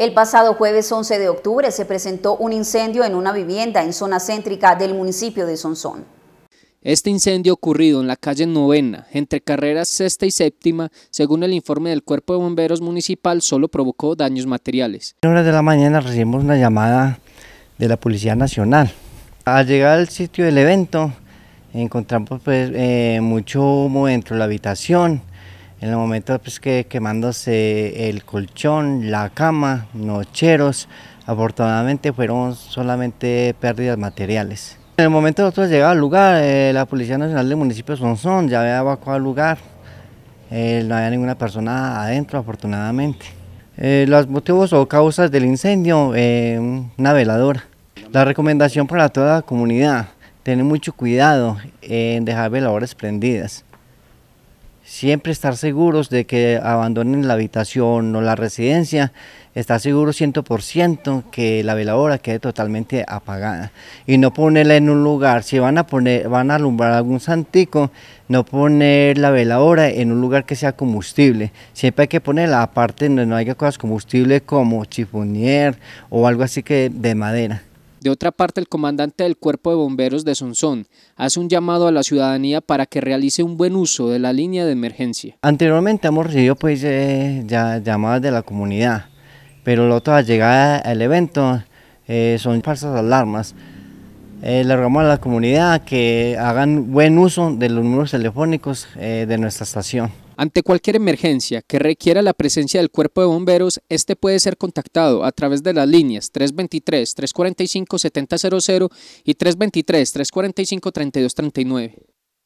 El pasado jueves 11 de octubre se presentó un incendio en una vivienda en zona céntrica del municipio de Sonsón. Este incendio ocurrido en la calle Novena, entre carreras sexta y séptima, según el informe del Cuerpo de Bomberos Municipal, solo provocó daños materiales. En horas de la mañana recibimos una llamada de la Policía Nacional. Al llegar al sitio del evento, encontramos pues, eh, mucho humo dentro de la habitación, en el momento pues, que quemándose el colchón, la cama, nocheros, afortunadamente fueron solamente pérdidas materiales. En el momento que nosotros llegamos al lugar, eh, la Policía Nacional del municipio de ya había evacuado el lugar, eh, no había ninguna persona adentro afortunadamente. Eh, los motivos o causas del incendio, una veladora. La recomendación para toda la comunidad, tener mucho cuidado en dejar veladoras prendidas siempre estar seguros de que abandonen la habitación o la residencia, estar seguro 100% que la veladora quede totalmente apagada y no ponerla en un lugar, si van a poner van a alumbrar algún santico, no poner la veladora en un lugar que sea combustible. Siempre hay que ponerla aparte donde no haya cosas combustibles como chifonier o algo así que de madera. De otra parte, el comandante del Cuerpo de Bomberos de Sonsón hace un llamado a la ciudadanía para que realice un buen uso de la línea de emergencia. Anteriormente hemos recibido pues eh, ya llamadas de la comunidad, pero la otra llegada al evento eh, son falsas alarmas. Eh, le rogamos a la comunidad que hagan buen uso de los números telefónicos de nuestra estación. Ante cualquier emergencia que requiera la presencia del cuerpo de bomberos, este puede ser contactado a través de las líneas 323-345-7000 y 323-345-3239.